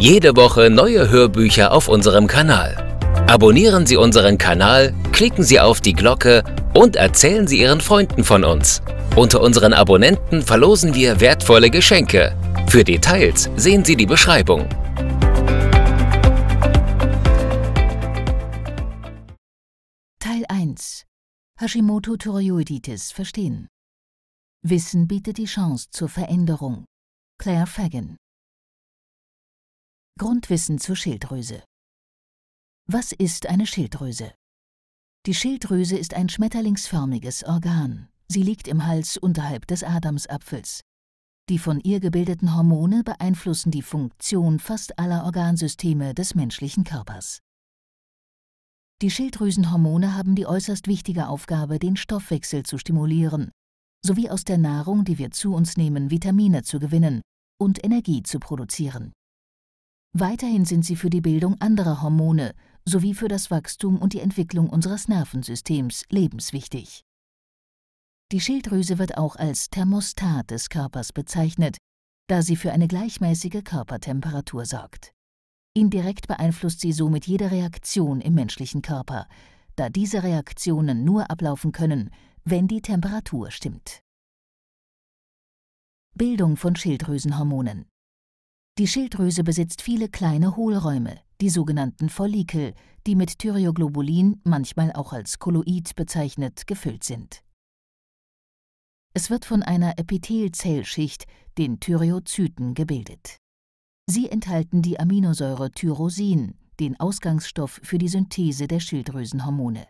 Jede Woche neue Hörbücher auf unserem Kanal. Abonnieren Sie unseren Kanal, klicken Sie auf die Glocke und erzählen Sie Ihren Freunden von uns. Unter unseren Abonnenten verlosen wir wertvolle Geschenke. Für Details sehen Sie die Beschreibung. Teil 1 Hashimoto Thyreoiditis verstehen. Wissen bietet die Chance zur Veränderung. Claire Fagan Grundwissen zur Schilddrüse. Was ist eine Schilddrüse? Die Schilddrüse ist ein schmetterlingsförmiges Organ. Sie liegt im Hals unterhalb des Adamsapfels. Die von ihr gebildeten Hormone beeinflussen die Funktion fast aller Organsysteme des menschlichen Körpers. Die Schilddrüsenhormone haben die äußerst wichtige Aufgabe, den Stoffwechsel zu stimulieren, sowie aus der Nahrung, die wir zu uns nehmen, Vitamine zu gewinnen und Energie zu produzieren. Weiterhin sind sie für die Bildung anderer Hormone sowie für das Wachstum und die Entwicklung unseres Nervensystems lebenswichtig. Die Schilddrüse wird auch als Thermostat des Körpers bezeichnet, da sie für eine gleichmäßige Körpertemperatur sorgt. Indirekt beeinflusst sie somit jede Reaktion im menschlichen Körper, da diese Reaktionen nur ablaufen können, wenn die Temperatur stimmt. Bildung von Schilddrüsenhormonen die Schilddrüse besitzt viele kleine Hohlräume, die sogenannten Follikel, die mit Thyroglobulin, manchmal auch als Kolloid bezeichnet, gefüllt sind. Es wird von einer Epithelzellschicht, den Thyreozyten, gebildet. Sie enthalten die Aminosäure Tyrosin, den Ausgangsstoff für die Synthese der Schilddrüsenhormone.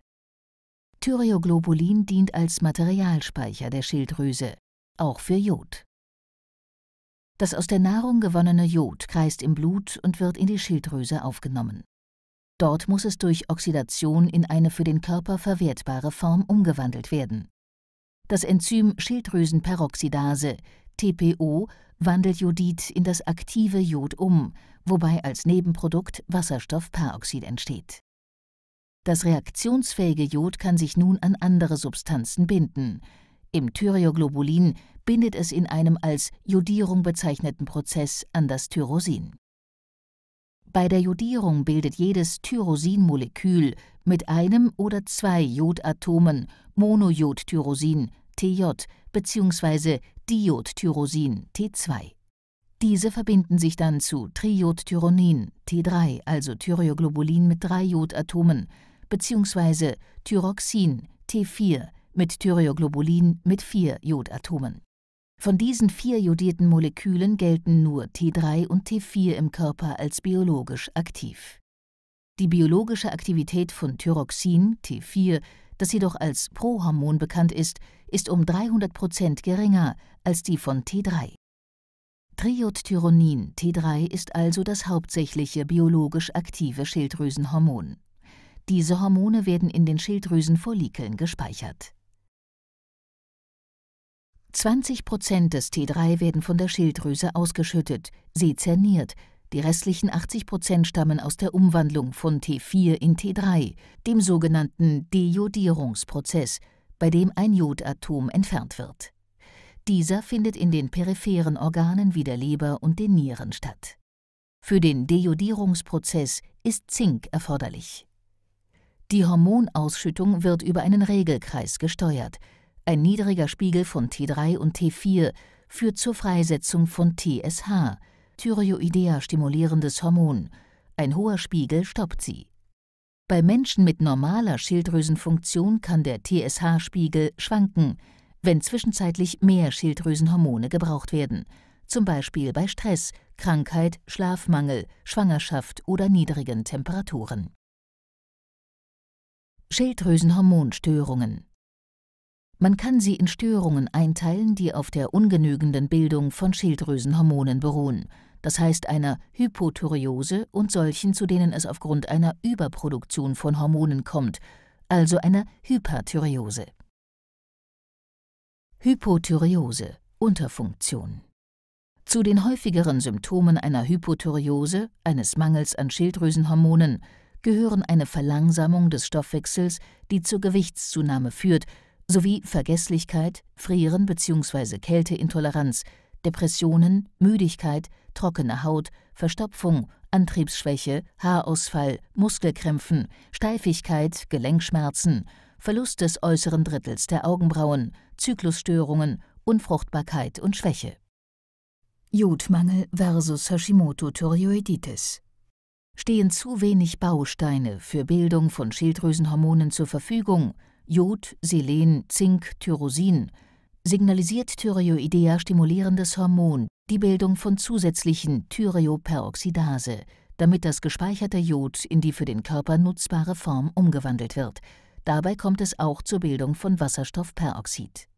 Thyreoglobulin dient als Materialspeicher der Schilddrüse, auch für Jod. Das aus der Nahrung gewonnene Jod kreist im Blut und wird in die Schilddrüse aufgenommen. Dort muss es durch Oxidation in eine für den Körper verwertbare Form umgewandelt werden. Das Enzym Schilddrüsenperoxidase, TPO, wandelt Jodid in das aktive Jod um, wobei als Nebenprodukt Wasserstoffperoxid entsteht. Das reaktionsfähige Jod kann sich nun an andere Substanzen binden. Im Thyroglobulin bindet es in einem als Jodierung bezeichneten Prozess an das Tyrosin. Bei der Jodierung bildet jedes Tyrosinmolekül mit einem oder zwei Jodatomen Monojodtyrosin TJ bzw. Diodtyrosin T2. Diese verbinden sich dann zu Triodtyronin T3, also Thyroglobulin mit drei Jodatomen, bzw. Thyroxin T4 mit Thyroglobulin mit vier Jodatomen. Von diesen vier jodierten Molekülen gelten nur T3 und T4 im Körper als biologisch aktiv. Die biologische Aktivität von Thyroxin, T4, das jedoch als Prohormon bekannt ist, ist um 300 Prozent geringer als die von T3. Triodtyronin T3 ist also das hauptsächliche biologisch aktive Schilddrüsenhormon. Diese Hormone werden in den Schilddrüsenfollikeln gespeichert. 20 Prozent des T3 werden von der Schilddrüse ausgeschüttet, sie Die restlichen 80 Prozent stammen aus der Umwandlung von T4 in T3, dem sogenannten Dejodierungsprozess, bei dem ein Jodatom entfernt wird. Dieser findet in den peripheren Organen wie der Leber und den Nieren statt. Für den Dejodierungsprozess ist Zink erforderlich. Die Hormonausschüttung wird über einen Regelkreis gesteuert – ein niedriger Spiegel von T3 und T4 führt zur Freisetzung von TSH, Thyroidea-stimulierendes Hormon. Ein hoher Spiegel stoppt sie. Bei Menschen mit normaler Schilddrüsenfunktion kann der TSH-Spiegel schwanken, wenn zwischenzeitlich mehr Schilddrüsenhormone gebraucht werden, zum Beispiel bei Stress, Krankheit, Schlafmangel, Schwangerschaft oder niedrigen Temperaturen. Schilddrüsenhormonstörungen man kann sie in Störungen einteilen, die auf der ungenügenden Bildung von Schilddrüsenhormonen beruhen, das heißt einer Hypothyreose und solchen, zu denen es aufgrund einer Überproduktion von Hormonen kommt, also einer Hyperthyreose. Hypothyreose Unterfunktion zu den häufigeren Symptomen einer Hypothyreose, eines Mangels an Schilddrüsenhormonen, gehören eine Verlangsamung des Stoffwechsels, die zur Gewichtszunahme führt sowie Vergesslichkeit, Frieren bzw. Kälteintoleranz, Depressionen, Müdigkeit, trockene Haut, Verstopfung, Antriebsschwäche, Haarausfall, Muskelkrämpfen, Steifigkeit, Gelenkschmerzen, Verlust des äußeren Drittels der Augenbrauen, Zyklusstörungen, Unfruchtbarkeit und Schwäche. Jodmangel versus Hashimoto-Thyreoiditis. Stehen zu wenig Bausteine für Bildung von Schilddrüsenhormonen zur Verfügung, Jod, Selen, Zink, Tyrosin, signalisiert Thyreoidea stimulierendes Hormon die Bildung von zusätzlichen Thyreoperoxidase, damit das gespeicherte Jod in die für den Körper nutzbare Form umgewandelt wird. Dabei kommt es auch zur Bildung von Wasserstoffperoxid.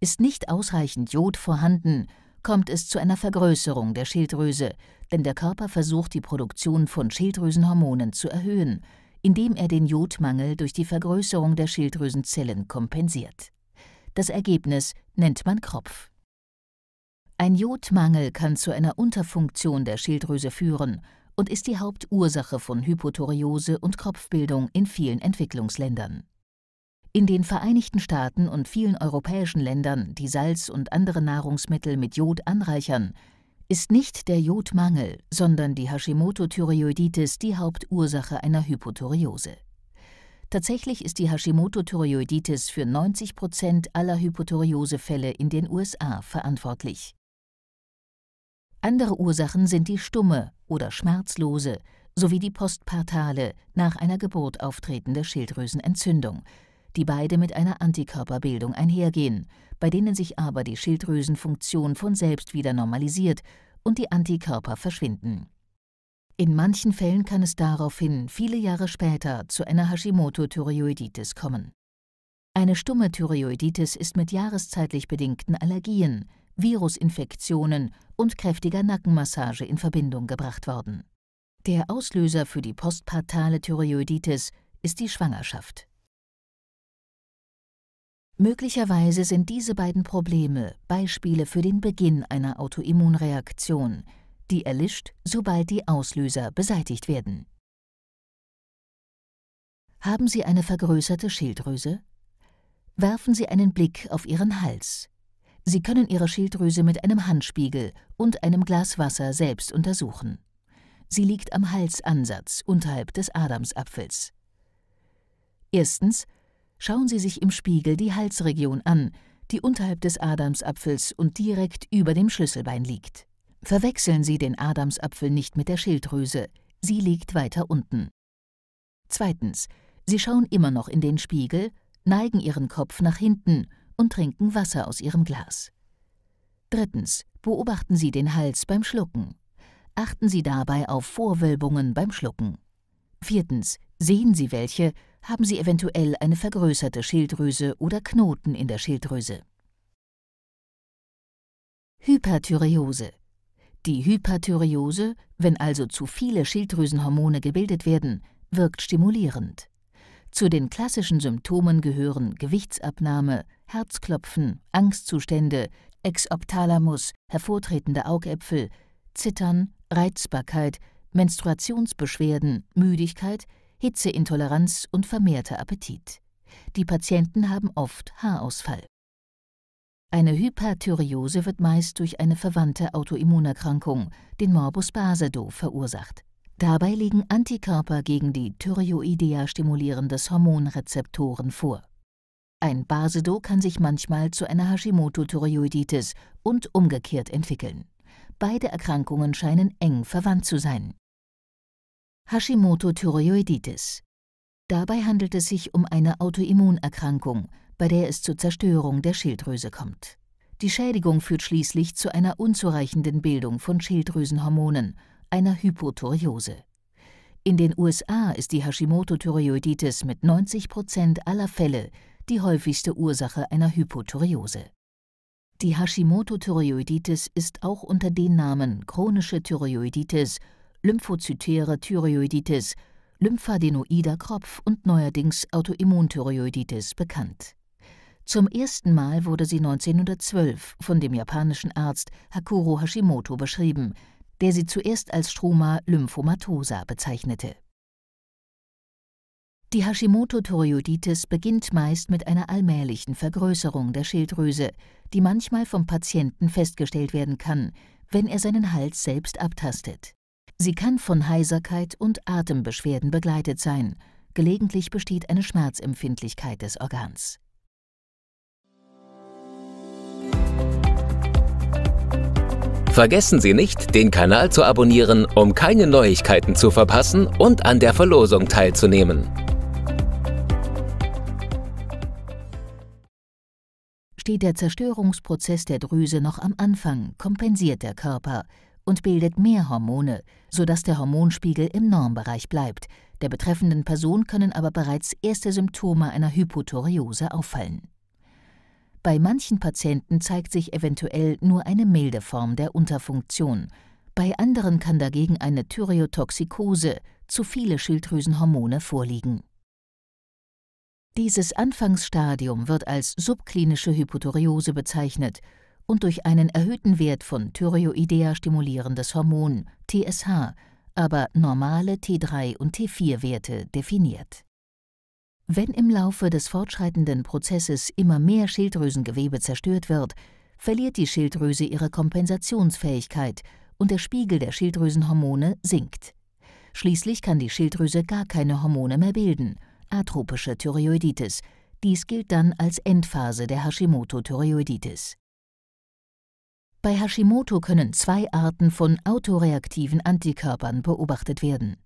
Ist nicht ausreichend Jod vorhanden, kommt es zu einer Vergrößerung der Schilddrüse, denn der Körper versucht die Produktion von Schilddrüsenhormonen zu erhöhen – indem er den Jodmangel durch die Vergrößerung der Schilddrüsenzellen kompensiert. Das Ergebnis nennt man Kropf. Ein Jodmangel kann zu einer Unterfunktion der Schilddrüse führen und ist die Hauptursache von Hypothoriose und Kropfbildung in vielen Entwicklungsländern. In den Vereinigten Staaten und vielen europäischen Ländern, die Salz und andere Nahrungsmittel mit Jod anreichern, ist nicht der Jodmangel, sondern die Hashimoto-Thyreoiditis die Hauptursache einer Hypothyreose. Tatsächlich ist die Hashimoto-Thyreoiditis für 90 Prozent aller Hypothyreosefälle in den USA verantwortlich. Andere Ursachen sind die stumme oder schmerzlose sowie die postpartale, nach einer Geburt auftretende Schilddrüsenentzündung – die beide mit einer Antikörperbildung einhergehen, bei denen sich aber die Schilddrüsenfunktion von selbst wieder normalisiert und die Antikörper verschwinden. In manchen Fällen kann es daraufhin viele Jahre später zu einer Hashimoto-Thyreoiditis kommen. Eine stumme Thyreoiditis ist mit jahreszeitlich bedingten Allergien, Virusinfektionen und kräftiger Nackenmassage in Verbindung gebracht worden. Der Auslöser für die postpartale Thyreoiditis ist die Schwangerschaft. Möglicherweise sind diese beiden Probleme Beispiele für den Beginn einer Autoimmunreaktion, die erlischt, sobald die Auslöser beseitigt werden. Haben Sie eine vergrößerte Schilddrüse? Werfen Sie einen Blick auf Ihren Hals. Sie können Ihre Schilddrüse mit einem Handspiegel und einem Glas Wasser selbst untersuchen. Sie liegt am Halsansatz unterhalb des Adamsapfels. Erstens Schauen Sie sich im Spiegel die Halsregion an, die unterhalb des Adamsapfels und direkt über dem Schlüsselbein liegt. Verwechseln Sie den Adamsapfel nicht mit der Schilddrüse, sie liegt weiter unten. Zweitens, Sie schauen immer noch in den Spiegel, neigen Ihren Kopf nach hinten und trinken Wasser aus Ihrem Glas. Drittens, beobachten Sie den Hals beim Schlucken. Achten Sie dabei auf Vorwölbungen beim Schlucken. Viertens, sehen Sie welche, haben sie eventuell eine vergrößerte Schilddrüse oder Knoten in der Schilddrüse. Hyperthyreose Die Hyperthyreose, wenn also zu viele Schilddrüsenhormone gebildet werden, wirkt stimulierend. Zu den klassischen Symptomen gehören Gewichtsabnahme, Herzklopfen, Angstzustände, Exophthalmus, hervortretende Augäpfel, Zittern, Reizbarkeit, Menstruationsbeschwerden, Müdigkeit, Hitzeintoleranz und vermehrter Appetit. Die Patienten haben oft Haarausfall. Eine Hyperthyreose wird meist durch eine verwandte Autoimmunerkrankung, den Morbus Basedow, verursacht. Dabei liegen Antikörper gegen die Thyreoidea stimulierendes Hormonrezeptoren vor. Ein Basedow kann sich manchmal zu einer Hashimoto-Thyreoiditis und umgekehrt entwickeln. Beide Erkrankungen scheinen eng verwandt zu sein. Hashimoto-Thyreoiditis. Dabei handelt es sich um eine Autoimmunerkrankung, bei der es zur Zerstörung der Schilddrüse kommt. Die Schädigung führt schließlich zu einer unzureichenden Bildung von Schilddrüsenhormonen, einer Hypothyreose. In den USA ist die Hashimoto-Thyreoiditis mit 90 Prozent aller Fälle die häufigste Ursache einer Hypothyreose. Die Hashimoto-Thyreoiditis ist auch unter den Namen chronische Thyreoiditis lymphozytäre Thyreoiditis, lymphadenoider Kropf und neuerdings Autoimmunthyreoiditis bekannt. Zum ersten Mal wurde sie 1912 von dem japanischen Arzt Hakuro Hashimoto beschrieben, der sie zuerst als Stroma lymphomatosa bezeichnete. Die Hashimoto-Thyreoiditis beginnt meist mit einer allmählichen Vergrößerung der Schilddrüse, die manchmal vom Patienten festgestellt werden kann, wenn er seinen Hals selbst abtastet. Sie kann von Heiserkeit und Atembeschwerden begleitet sein. Gelegentlich besteht eine Schmerzempfindlichkeit des Organs. Vergessen Sie nicht, den Kanal zu abonnieren, um keine Neuigkeiten zu verpassen und an der Verlosung teilzunehmen. Steht der Zerstörungsprozess der Drüse noch am Anfang, kompensiert der Körper und bildet mehr Hormone, sodass der Hormonspiegel im Normbereich bleibt. Der betreffenden Person können aber bereits erste Symptome einer Hypothoriose auffallen. Bei manchen Patienten zeigt sich eventuell nur eine milde Form der Unterfunktion. Bei anderen kann dagegen eine Thyreotoxikose, zu viele Schilddrüsenhormone vorliegen. Dieses Anfangsstadium wird als subklinische Hypothoriose bezeichnet und durch einen erhöhten Wert von thyroidea stimulierendes Hormon TSH, aber normale T3 und T4-Werte definiert. Wenn im Laufe des fortschreitenden Prozesses immer mehr Schilddrüsengewebe zerstört wird, verliert die Schilddrüse ihre Kompensationsfähigkeit und der Spiegel der Schilddrüsenhormone sinkt. Schließlich kann die Schilddrüse gar keine Hormone mehr bilden, atropische Thyroiditis. Dies gilt dann als Endphase der Hashimoto-Thyreoiditis. Bei Hashimoto können zwei Arten von autoreaktiven Antikörpern beobachtet werden.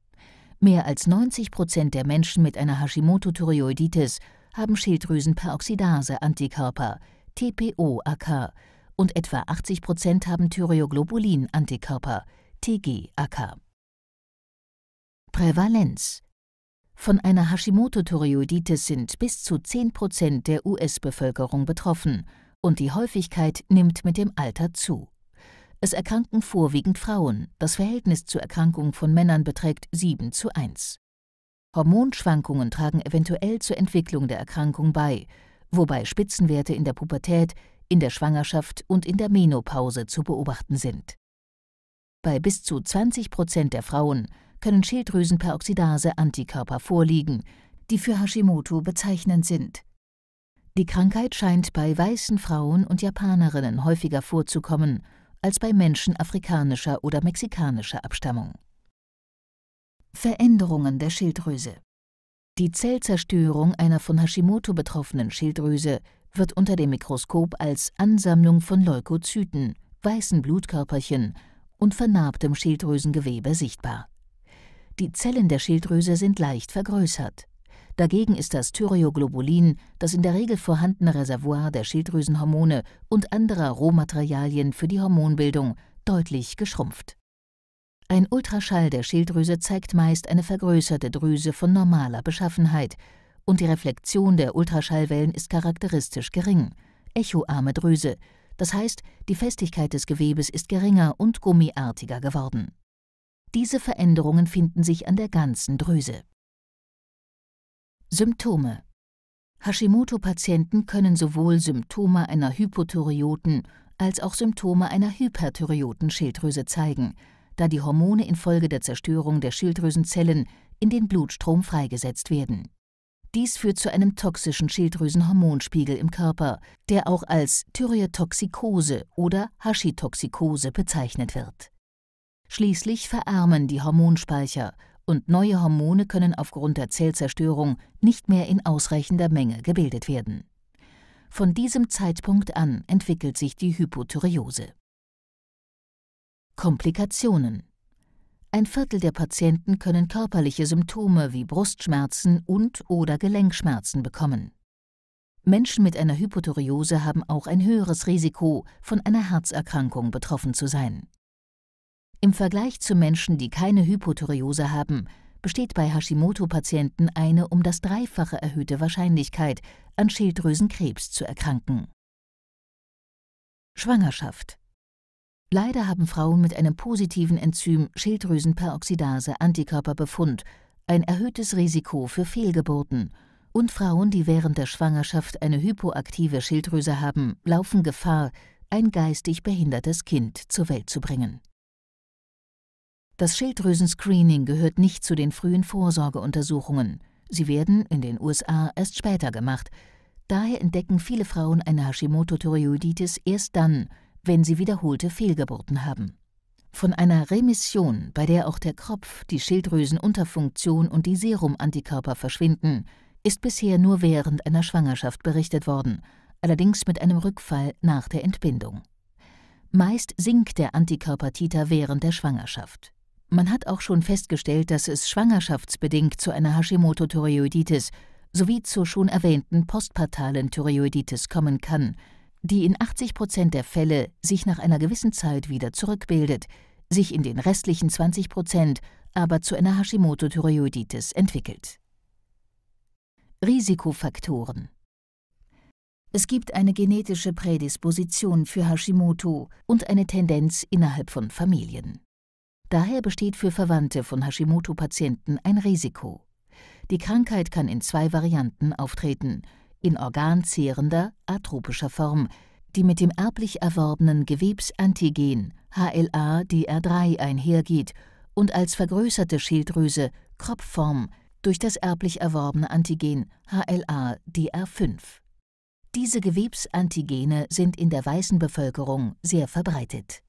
Mehr als 90 Prozent der Menschen mit einer Hashimoto-Thyreoiditis haben Schilddrüsenperoxidase-Antikörper, TPO-AK, und etwa 80 Prozent haben Thyreoglobulin-Antikörper, TG-AK. Prävalenz Von einer Hashimoto-Thyreoiditis sind bis zu 10 Prozent der US-Bevölkerung betroffen – und die Häufigkeit nimmt mit dem Alter zu. Es erkranken vorwiegend Frauen, das Verhältnis zur Erkrankung von Männern beträgt 7 zu 1. Hormonschwankungen tragen eventuell zur Entwicklung der Erkrankung bei, wobei Spitzenwerte in der Pubertät, in der Schwangerschaft und in der Menopause zu beobachten sind. Bei bis zu 20 Prozent der Frauen können Schilddrüsenperoxidase-Antikörper vorliegen, die für Hashimoto bezeichnend sind die Krankheit scheint bei weißen Frauen und Japanerinnen häufiger vorzukommen als bei Menschen afrikanischer oder mexikanischer Abstammung. Veränderungen der Schilddrüse Die Zellzerstörung einer von Hashimoto betroffenen Schilddrüse wird unter dem Mikroskop als Ansammlung von Leukozyten, weißen Blutkörperchen und vernarbtem Schilddrüsengewebe sichtbar. Die Zellen der Schilddrüse sind leicht vergrößert. Dagegen ist das Thyroglobulin, das in der Regel vorhandene Reservoir der Schilddrüsenhormone und anderer Rohmaterialien für die Hormonbildung, deutlich geschrumpft. Ein Ultraschall der Schilddrüse zeigt meist eine vergrößerte Drüse von normaler Beschaffenheit und die Reflexion der Ultraschallwellen ist charakteristisch gering, echoarme Drüse, das heißt, die Festigkeit des Gewebes ist geringer und gummiartiger geworden. Diese Veränderungen finden sich an der ganzen Drüse. Symptome Hashimoto-Patienten können sowohl Symptome einer hypothyreoiden als auch Symptome einer hyperthyreoiden Schilddrüse zeigen, da die Hormone infolge der Zerstörung der Schilddrüsenzellen in den Blutstrom freigesetzt werden. Dies führt zu einem toxischen Schilddrüsenhormonspiegel im Körper, der auch als Thyreotoxikose oder Hashitoxikose bezeichnet wird. Schließlich verarmen die Hormonspeicher und neue Hormone können aufgrund der Zellzerstörung nicht mehr in ausreichender Menge gebildet werden. Von diesem Zeitpunkt an entwickelt sich die Hypothyreose. Komplikationen Ein Viertel der Patienten können körperliche Symptome wie Brustschmerzen und/oder Gelenkschmerzen bekommen. Menschen mit einer Hypothyreose haben auch ein höheres Risiko, von einer Herzerkrankung betroffen zu sein. Im Vergleich zu Menschen, die keine Hypothyreose haben, besteht bei Hashimoto-Patienten eine um das Dreifache erhöhte Wahrscheinlichkeit, an Schilddrüsenkrebs zu erkranken. Schwangerschaft Leider haben Frauen mit einem positiven Enzym Schilddrüsenperoxidase Antikörperbefund ein erhöhtes Risiko für Fehlgeburten und Frauen, die während der Schwangerschaft eine hypoaktive Schilddrüse haben, laufen Gefahr, ein geistig behindertes Kind zur Welt zu bringen. Das Schilddrüsen-Screening gehört nicht zu den frühen Vorsorgeuntersuchungen. Sie werden in den USA erst später gemacht. Daher entdecken viele Frauen eine Hashimoto-Thyreoiditis erst dann, wenn sie wiederholte Fehlgeburten haben. Von einer Remission, bei der auch der Kropf, die Schilddrüsenunterfunktion und die Serumantikörper verschwinden, ist bisher nur während einer Schwangerschaft berichtet worden, allerdings mit einem Rückfall nach der Entbindung. Meist sinkt der Antikörpertiter während der Schwangerschaft. Man hat auch schon festgestellt, dass es schwangerschaftsbedingt zu einer Hashimoto-Thyreoiditis sowie zur schon erwähnten postpartalen Thyreoiditis kommen kann, die in 80 Prozent der Fälle sich nach einer gewissen Zeit wieder zurückbildet, sich in den restlichen 20 Prozent aber zu einer Hashimoto-Thyreoiditis entwickelt. Risikofaktoren Es gibt eine genetische Prädisposition für Hashimoto und eine Tendenz innerhalb von Familien. Daher besteht für Verwandte von Hashimoto-Patienten ein Risiko. Die Krankheit kann in zwei Varianten auftreten: in organzehrender, atropischer Form, die mit dem erblich erworbenen Gewebsantigen HLA-DR3 einhergeht und als vergrößerte Schilddrüse Kropfform durch das erblich erworbene Antigen HLA-DR5. Diese Gewebsantigene sind in der weißen Bevölkerung sehr verbreitet.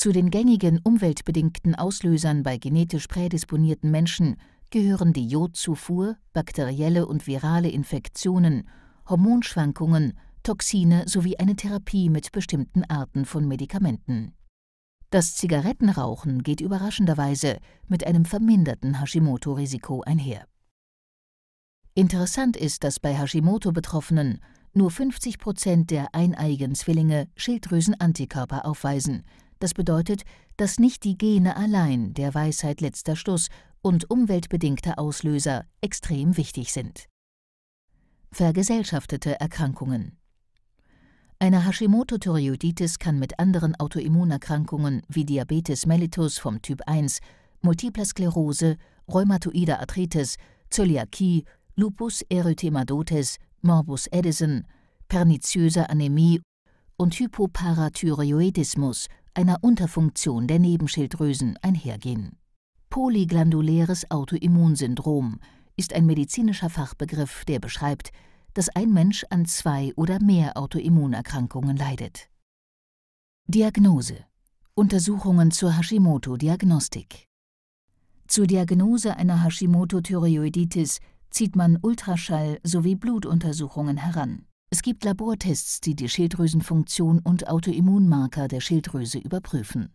Zu den gängigen umweltbedingten Auslösern bei genetisch prädisponierten Menschen gehören die Jodzufuhr, bakterielle und virale Infektionen, Hormonschwankungen, Toxine sowie eine Therapie mit bestimmten Arten von Medikamenten. Das Zigarettenrauchen geht überraschenderweise mit einem verminderten Hashimoto-Risiko einher. Interessant ist, dass bei Hashimoto-Betroffenen nur 50 Prozent der eineigen Zwillinge Schilddrüsenantikörper aufweisen, das bedeutet, dass nicht die Gene allein der Weisheit letzter Schluss und umweltbedingte Auslöser extrem wichtig sind. Vergesellschaftete Erkrankungen eine Hashimoto-Thyreoiditis kann mit anderen Autoimmunerkrankungen wie Diabetes mellitus vom Typ 1, Multipler Sklerose, rheumatoide Arthritis, Zöliakie, Lupus erythematodes, Morbus Edison, perniciöser Anämie und Hypoparathyroidismus einer Unterfunktion der Nebenschilddrüsen einhergehen. Polyglanduläres Autoimmunsyndrom ist ein medizinischer Fachbegriff, der beschreibt, dass ein Mensch an zwei oder mehr Autoimmunerkrankungen leidet. Diagnose Untersuchungen zur Hashimoto-Diagnostik Zur Diagnose einer Hashimoto-Thyreoiditis zieht man Ultraschall sowie Blutuntersuchungen heran. Es gibt Labortests, die die Schilddrüsenfunktion und Autoimmunmarker der Schilddrüse überprüfen.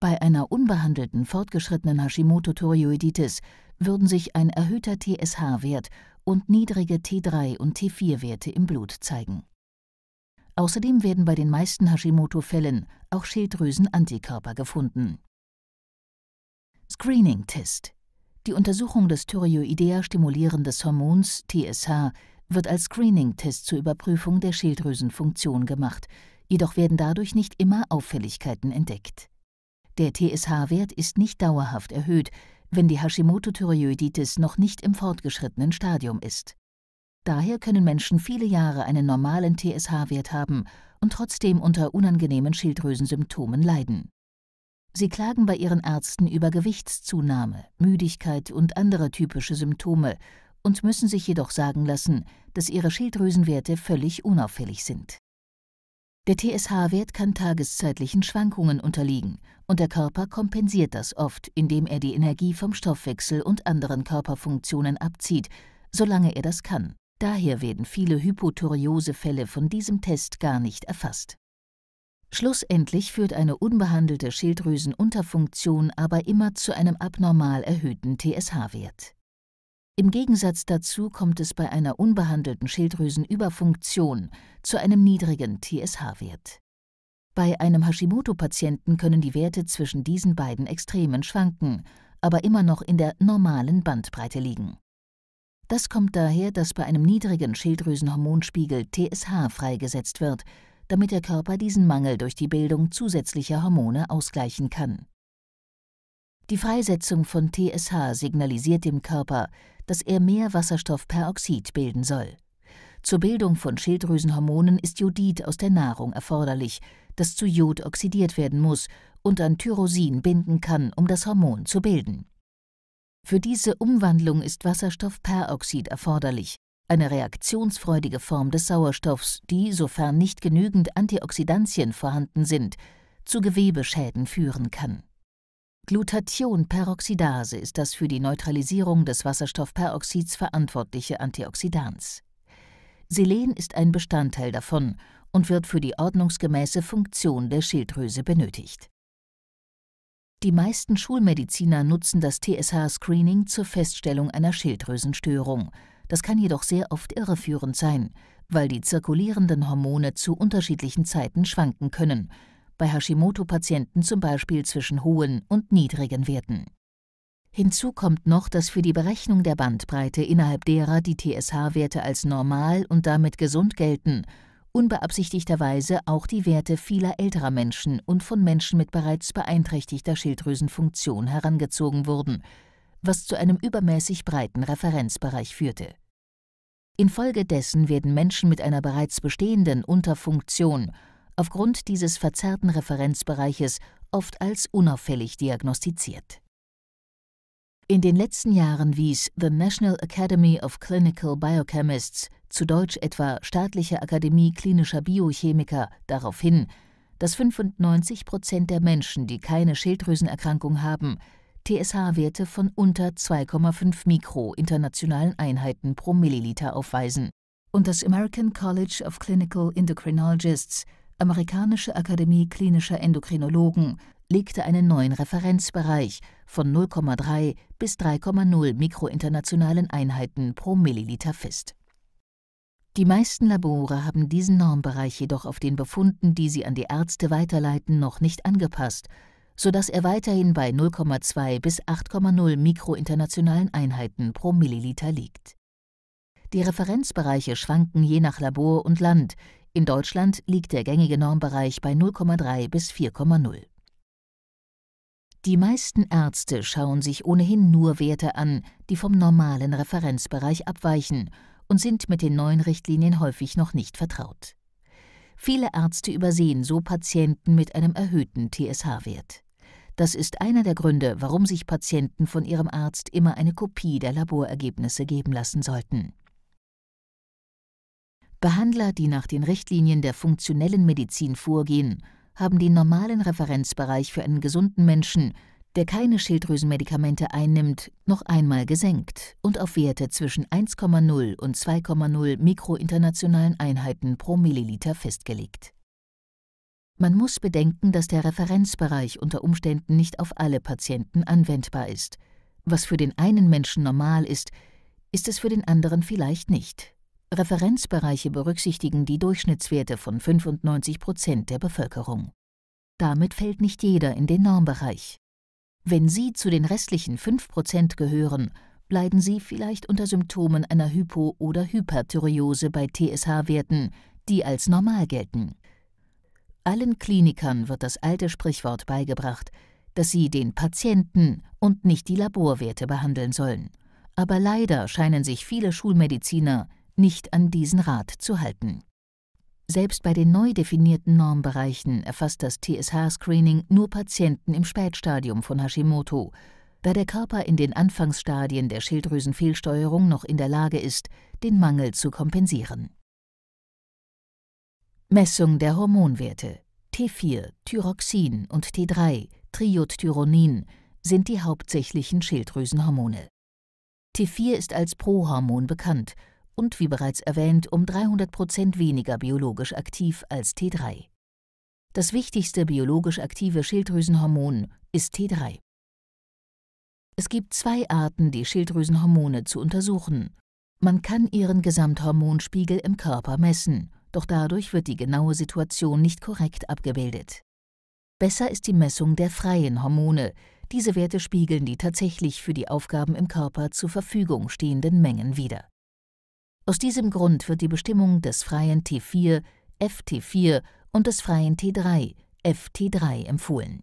Bei einer unbehandelten fortgeschrittenen Hashimoto-Thyreoiditis würden sich ein erhöhter TSH-Wert und niedrige T3- und T4-Werte im Blut zeigen. Außerdem werden bei den meisten Hashimoto-Fällen auch Schilddrüsen-Antikörper gefunden. Screening-Test. Die Untersuchung des Thyreoidea-stimulierendes Hormons TSH wird als Screening-Test zur Überprüfung der Schilddrüsenfunktion gemacht, jedoch werden dadurch nicht immer Auffälligkeiten entdeckt. Der TSH-Wert ist nicht dauerhaft erhöht, wenn die Hashimoto-Thyreoiditis noch nicht im fortgeschrittenen Stadium ist. Daher können Menschen viele Jahre einen normalen TSH-Wert haben und trotzdem unter unangenehmen Schilddrüsensymptomen leiden. Sie klagen bei ihren Ärzten über Gewichtszunahme, Müdigkeit und andere typische Symptome und müssen sich jedoch sagen lassen, dass ihre Schilddrüsenwerte völlig unauffällig sind. Der TSH-Wert kann tageszeitlichen Schwankungen unterliegen und der Körper kompensiert das oft, indem er die Energie vom Stoffwechsel und anderen Körperfunktionen abzieht, solange er das kann. Daher werden viele Hypothyreose-Fälle von diesem Test gar nicht erfasst. Schlussendlich führt eine unbehandelte Schilddrüsenunterfunktion aber immer zu einem abnormal erhöhten TSH-Wert. Im Gegensatz dazu kommt es bei einer unbehandelten Schilddrüsenüberfunktion zu einem niedrigen TSH-Wert. Bei einem Hashimoto-Patienten können die Werte zwischen diesen beiden Extremen schwanken, aber immer noch in der normalen Bandbreite liegen. Das kommt daher, dass bei einem niedrigen Schilddrüsenhormonspiegel TSH freigesetzt wird, damit der Körper diesen Mangel durch die Bildung zusätzlicher Hormone ausgleichen kann. Die Freisetzung von TSH signalisiert dem Körper, dass er mehr Wasserstoffperoxid bilden soll. Zur Bildung von Schilddrüsenhormonen ist Jodid aus der Nahrung erforderlich, das zu Jod oxidiert werden muss und an Tyrosin binden kann, um das Hormon zu bilden. Für diese Umwandlung ist Wasserstoffperoxid erforderlich, eine reaktionsfreudige Form des Sauerstoffs, die, sofern nicht genügend Antioxidantien vorhanden sind, zu Gewebeschäden führen kann. Glutathionperoxidase ist das für die Neutralisierung des Wasserstoffperoxids verantwortliche Antioxidans. Selen ist ein Bestandteil davon und wird für die ordnungsgemäße Funktion der Schilddrüse benötigt. Die meisten Schulmediziner nutzen das TSH-Screening zur Feststellung einer Schilddrüsenstörung. Das kann jedoch sehr oft irreführend sein, weil die zirkulierenden Hormone zu unterschiedlichen Zeiten schwanken können bei Hashimoto-Patienten zum Beispiel zwischen hohen und niedrigen Werten. Hinzu kommt noch, dass für die Berechnung der Bandbreite, innerhalb derer die TSH-Werte als normal und damit gesund gelten, unbeabsichtigterweise auch die Werte vieler älterer Menschen und von Menschen mit bereits beeinträchtigter Schilddrüsenfunktion herangezogen wurden, was zu einem übermäßig breiten Referenzbereich führte. Infolgedessen werden Menschen mit einer bereits bestehenden Unterfunktion aufgrund dieses verzerrten Referenzbereiches oft als unauffällig diagnostiziert. In den letzten Jahren wies The National Academy of Clinical Biochemists, zu Deutsch etwa Staatliche Akademie klinischer Biochemiker, darauf hin, dass 95 Prozent der Menschen, die keine Schilddrüsenerkrankung haben, TSH-Werte von unter 2,5 Mikro internationalen Einheiten pro Milliliter aufweisen und das American College of Clinical Endocrinologists Amerikanische Akademie klinischer Endokrinologen legte einen neuen Referenzbereich von 0,3 bis 3,0 mikrointernationalen Einheiten pro Milliliter fest. Die meisten Labore haben diesen Normbereich jedoch auf den Befunden, die sie an die Ärzte weiterleiten, noch nicht angepasst, sodass er weiterhin bei 0,2 bis 8,0 mikrointernationalen Einheiten pro Milliliter liegt. Die Referenzbereiche schwanken je nach Labor und Land, in Deutschland liegt der gängige Normbereich bei 0,3 bis 4,0. Die meisten Ärzte schauen sich ohnehin nur Werte an, die vom normalen Referenzbereich abweichen und sind mit den neuen Richtlinien häufig noch nicht vertraut. Viele Ärzte übersehen so Patienten mit einem erhöhten TSH-Wert. Das ist einer der Gründe, warum sich Patienten von ihrem Arzt immer eine Kopie der Laborergebnisse geben lassen sollten. Behandler, die nach den Richtlinien der funktionellen Medizin vorgehen, haben den normalen Referenzbereich für einen gesunden Menschen, der keine Schilddrüsenmedikamente einnimmt, noch einmal gesenkt und auf Werte zwischen 1,0 und 2,0 mikrointernationalen Einheiten pro Milliliter festgelegt. Man muss bedenken, dass der Referenzbereich unter Umständen nicht auf alle Patienten anwendbar ist. Was für den einen Menschen normal ist, ist es für den anderen vielleicht nicht. Referenzbereiche berücksichtigen die Durchschnittswerte von 95 Prozent der Bevölkerung. Damit fällt nicht jeder in den Normbereich. Wenn Sie zu den restlichen 5 Prozent gehören, leiden Sie vielleicht unter Symptomen einer Hypo- oder Hyperthyreose bei TSH-Werten, die als normal gelten. Allen Klinikern wird das alte Sprichwort beigebracht, dass sie den Patienten und nicht die Laborwerte behandeln sollen. Aber leider scheinen sich viele Schulmediziner nicht an diesen Rat zu halten. Selbst bei den neu definierten Normbereichen erfasst das TSH-Screening nur Patienten im Spätstadium von Hashimoto, da der Körper in den Anfangsstadien der Schilddrüsenfehlsteuerung noch in der Lage ist, den Mangel zu kompensieren. Messung der Hormonwerte T4, Thyroxin und T3, Triodtyronin sind die hauptsächlichen Schilddrüsenhormone. T4 ist als Prohormon bekannt und wie bereits erwähnt um 300 Prozent weniger biologisch aktiv als T3. Das wichtigste biologisch aktive Schilddrüsenhormon ist T3. Es gibt zwei Arten, die Schilddrüsenhormone zu untersuchen. Man kann ihren Gesamthormonspiegel im Körper messen, doch dadurch wird die genaue Situation nicht korrekt abgebildet. Besser ist die Messung der freien Hormone. Diese Werte spiegeln die tatsächlich für die Aufgaben im Körper zur Verfügung stehenden Mengen wider. Aus diesem Grund wird die Bestimmung des freien T4 FT4 und des freien T3 FT3 empfohlen.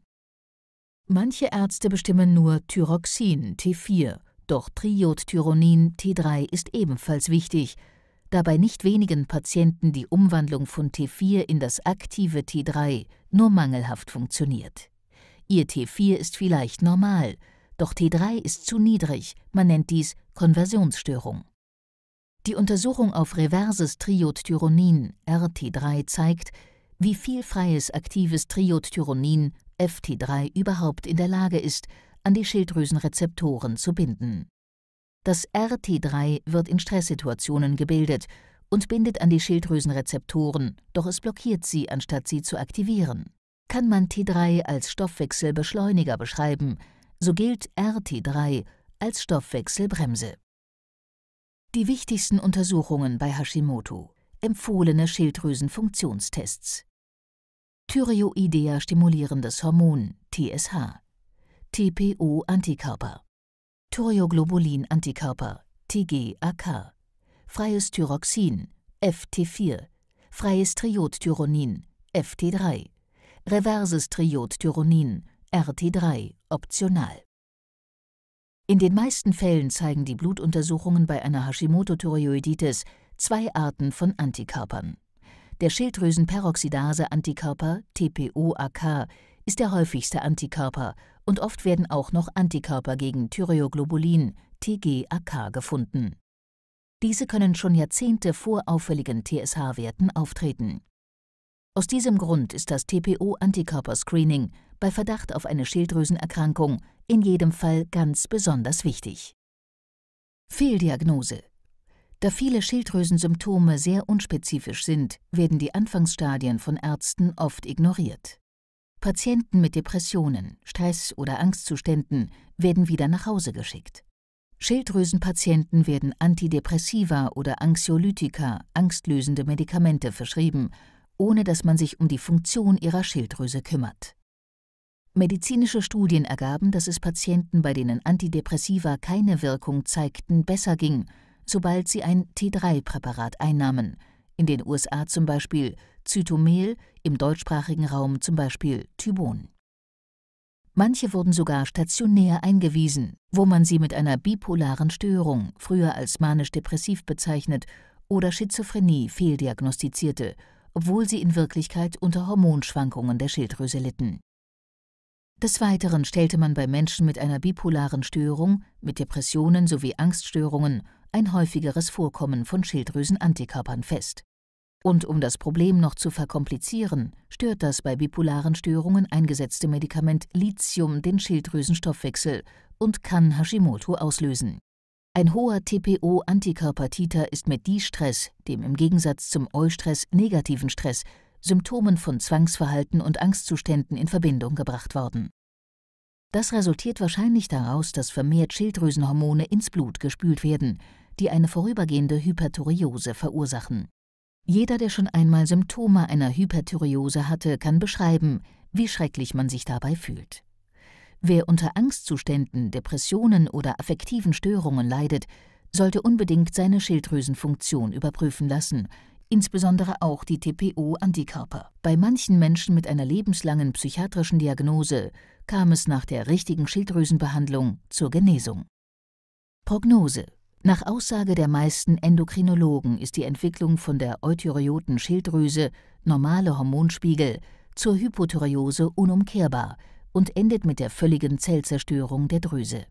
Manche Ärzte bestimmen nur Thyroxin T4, doch Triodtyronin T3 ist ebenfalls wichtig, da bei nicht wenigen Patienten die Umwandlung von T4 in das aktive T3 nur mangelhaft funktioniert. Ihr T4 ist vielleicht normal, doch T3 ist zu niedrig, man nennt dies Konversionsstörung. Die Untersuchung auf reverses Triodtyronin RT3 zeigt, wie viel freies aktives Triodtyronin FT3 überhaupt in der Lage ist, an die Schilddrüsenrezeptoren zu binden. Das RT3 wird in Stresssituationen gebildet und bindet an die Schilddrüsenrezeptoren, doch es blockiert sie, anstatt sie zu aktivieren. Kann man T3 als Stoffwechselbeschleuniger beschreiben, so gilt RT3 als Stoffwechselbremse. Die wichtigsten Untersuchungen bei Hashimoto. Empfohlene Schilddrüsenfunktionstests. Thyreoidea stimulierendes Hormon TSH. TPO Antikörper. thyroglobulin Antikörper TGAK. Freies Thyroxin FT4. Freies Triodtyronin FT3. Reverses Triodtyronin RT3 optional. In den meisten Fällen zeigen die Blutuntersuchungen bei einer Hashimoto-Thyreoiditis zwei Arten von Antikörpern. Der Schilddrüsenperoxidase-Antikörper TPOAK ist der häufigste Antikörper und oft werden auch noch Antikörper gegen Thyreoglobulin TGAK gefunden. Diese können schon Jahrzehnte vor auffälligen TSH-Werten auftreten. Aus diesem Grund ist das TPO-Antikörperscreening bei Verdacht auf eine Schilddrüsenerkrankung in jedem Fall ganz besonders wichtig. Fehldiagnose da viele Schilddrüsensymptome sehr unspezifisch sind, werden die Anfangsstadien von Ärzten oft ignoriert. Patienten mit Depressionen, Stress oder Angstzuständen werden wieder nach Hause geschickt. Schilddrüsenpatienten werden Antidepressiva oder Anxiolytika, angstlösende Medikamente verschrieben, ohne dass man sich um die Funktion ihrer Schilddrüse kümmert. Medizinische Studien ergaben, dass es Patienten, bei denen Antidepressiva keine Wirkung zeigten, besser ging, sobald sie ein T3-Präparat einnahmen. In den USA zum Beispiel Zytomel, im deutschsprachigen Raum zum Beispiel Tybon. Manche wurden sogar stationär eingewiesen, wo man sie mit einer bipolaren Störung, früher als manisch-depressiv bezeichnet, oder Schizophrenie fehldiagnostizierte, obwohl sie in Wirklichkeit unter Hormonschwankungen der Schilddrüse litten. Des Weiteren stellte man bei Menschen mit einer bipolaren Störung, mit Depressionen sowie Angststörungen ein häufigeres Vorkommen von Schilddrüsenantikörpern fest. Und um das Problem noch zu verkomplizieren, stört das bei bipolaren Störungen eingesetzte Medikament Lithium den Schilddrüsenstoffwechsel und kann Hashimoto auslösen. Ein hoher TPO-Antikörpertiter ist mit D-Stress, dem im Gegensatz zum Eustress negativen Stress, Symptomen von Zwangsverhalten und Angstzuständen in Verbindung gebracht worden. Das resultiert wahrscheinlich daraus, dass vermehrt Schilddrüsenhormone ins Blut gespült werden, die eine vorübergehende Hyperthyreose verursachen. Jeder, der schon einmal Symptome einer Hyperthyreose hatte, kann beschreiben, wie schrecklich man sich dabei fühlt. Wer unter Angstzuständen, Depressionen oder affektiven Störungen leidet, sollte unbedingt seine Schilddrüsenfunktion überprüfen lassen, insbesondere auch die TPO-Antikörper. Bei manchen Menschen mit einer lebenslangen psychiatrischen Diagnose kam es nach der richtigen Schilddrüsenbehandlung zur Genesung. Prognose nach Aussage der meisten Endokrinologen ist die Entwicklung von der eukaryoten Schilddrüse, normale Hormonspiegel, zur Hypothyreose unumkehrbar und endet mit der völligen Zellzerstörung der Drüse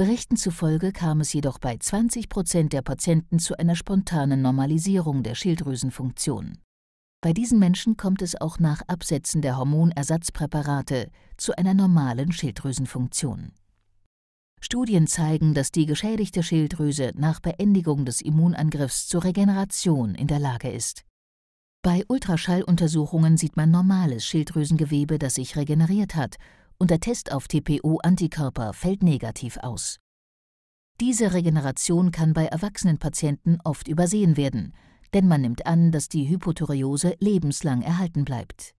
Berichten zufolge kam es jedoch bei 20 Prozent der Patienten zu einer spontanen Normalisierung der Schilddrüsenfunktion. Bei diesen Menschen kommt es auch nach Absetzen der Hormonersatzpräparate zu einer normalen Schilddrüsenfunktion. Studien zeigen, dass die geschädigte Schilddrüse nach Beendigung des Immunangriffs zur Regeneration in der Lage ist. Bei Ultraschalluntersuchungen sieht man normales Schilddrüsengewebe, das sich regeneriert hat und der Test auf TPO-Antikörper fällt negativ aus. Diese Regeneration kann bei erwachsenen Patienten oft übersehen werden, denn man nimmt an, dass die Hypothyreose lebenslang erhalten bleibt.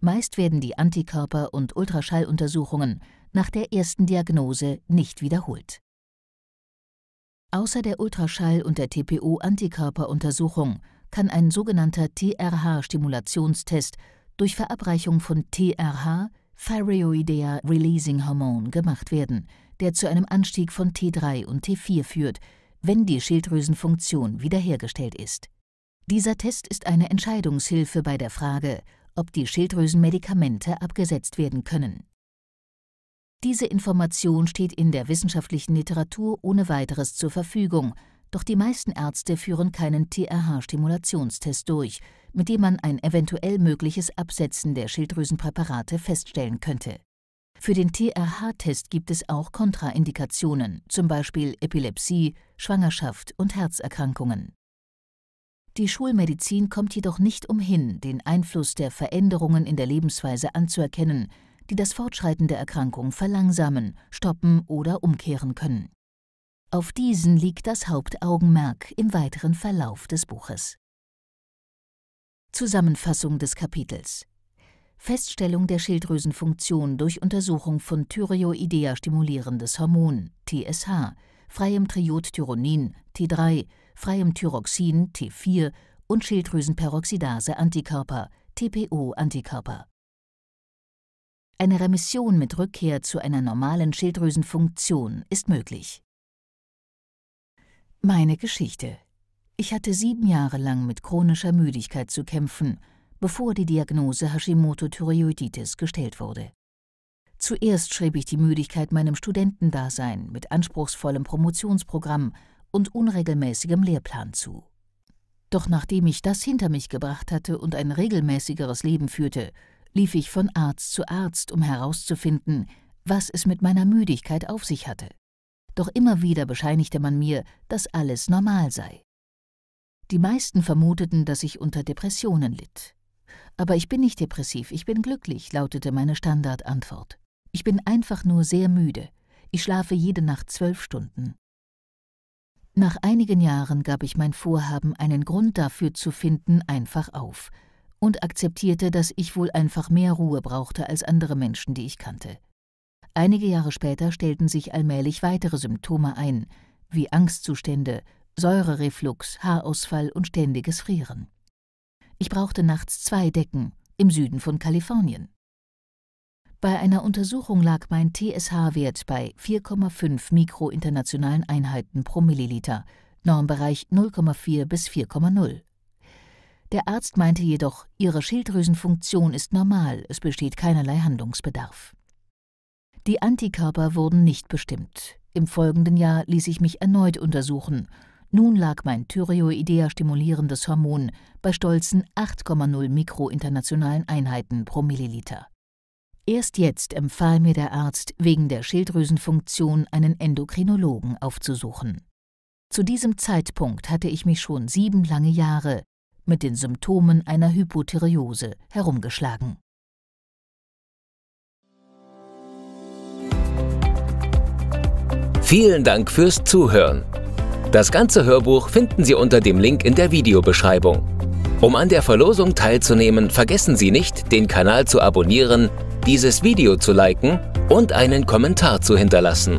Meist werden die Antikörper- und Ultraschalluntersuchungen nach der ersten Diagnose nicht wiederholt. Außer der Ultraschall- und der TPO-Antikörperuntersuchung kann ein sogenannter TRH-Stimulationstest durch Verabreichung von TRH, Thyreoidea Releasing Hormone gemacht werden, der zu einem Anstieg von T3 und T4 führt, wenn die Schilddrüsenfunktion wiederhergestellt ist. Dieser Test ist eine Entscheidungshilfe bei der Frage, ob die Schilddrüsenmedikamente abgesetzt werden können. Diese Information steht in der wissenschaftlichen Literatur ohne weiteres zur Verfügung, doch die meisten Ärzte führen keinen TRH-Stimulationstest durch, mit dem man ein eventuell mögliches Absetzen der Schilddrüsenpräparate feststellen könnte. Für den TRH-Test gibt es auch Kontraindikationen, zum Beispiel Epilepsie, Schwangerschaft und Herzerkrankungen. Die Schulmedizin kommt jedoch nicht umhin, den Einfluss der Veränderungen in der Lebensweise anzuerkennen, die das Fortschreiten der Erkrankung verlangsamen, stoppen oder umkehren können. Auf diesen liegt das Hauptaugenmerk im weiteren Verlauf des Buches. Zusammenfassung des Kapitels. Feststellung der Schilddrüsenfunktion durch Untersuchung von Thyreoidea-stimulierendes Hormon, TSH, freiem Triodtyronin, T3, freiem Thyroxin, T4 und Schilddrüsenperoxidase-Antikörper, TPO-Antikörper. Eine Remission mit Rückkehr zu einer normalen Schilddrüsenfunktion ist möglich. Meine Geschichte ich hatte sieben Jahre lang mit chronischer Müdigkeit zu kämpfen, bevor die Diagnose Hashimoto-Thyreoiditis gestellt wurde. Zuerst schrieb ich die Müdigkeit meinem Studentendasein mit anspruchsvollem Promotionsprogramm und unregelmäßigem Lehrplan zu. Doch nachdem ich das hinter mich gebracht hatte und ein regelmäßigeres Leben führte, lief ich von Arzt zu Arzt, um herauszufinden, was es mit meiner Müdigkeit auf sich hatte. Doch immer wieder bescheinigte man mir, dass alles normal sei. Die meisten vermuteten, dass ich unter Depressionen litt. Aber ich bin nicht depressiv, ich bin glücklich, lautete meine Standardantwort. Ich bin einfach nur sehr müde. Ich schlafe jede Nacht zwölf Stunden. Nach einigen Jahren gab ich mein Vorhaben, einen Grund dafür zu finden, einfach auf und akzeptierte, dass ich wohl einfach mehr Ruhe brauchte als andere Menschen, die ich kannte. Einige Jahre später stellten sich allmählich weitere Symptome ein, wie Angstzustände, Säurereflux, Haarausfall und ständiges Frieren. Ich brauchte nachts zwei Decken im Süden von Kalifornien. Bei einer Untersuchung lag mein TSH-Wert bei 4,5 mikrointernationalen Einheiten pro Milliliter, Normbereich 0,4 bis 4,0. Der Arzt meinte jedoch, ihre Schilddrüsenfunktion ist normal, es besteht keinerlei Handlungsbedarf. Die Antikörper wurden nicht bestimmt. Im folgenden Jahr ließ ich mich erneut untersuchen nun lag mein Thyreoidea-stimulierendes Hormon bei stolzen 8,0 mikrointernationalen Einheiten pro Milliliter. Erst jetzt empfahl mir der Arzt, wegen der Schilddrüsenfunktion einen Endokrinologen aufzusuchen. Zu diesem Zeitpunkt hatte ich mich schon sieben lange Jahre mit den Symptomen einer Hypothyreose herumgeschlagen. Vielen Dank fürs Zuhören. Das ganze Hörbuch finden Sie unter dem Link in der Videobeschreibung. Um an der Verlosung teilzunehmen, vergessen Sie nicht, den Kanal zu abonnieren, dieses Video zu liken und einen Kommentar zu hinterlassen.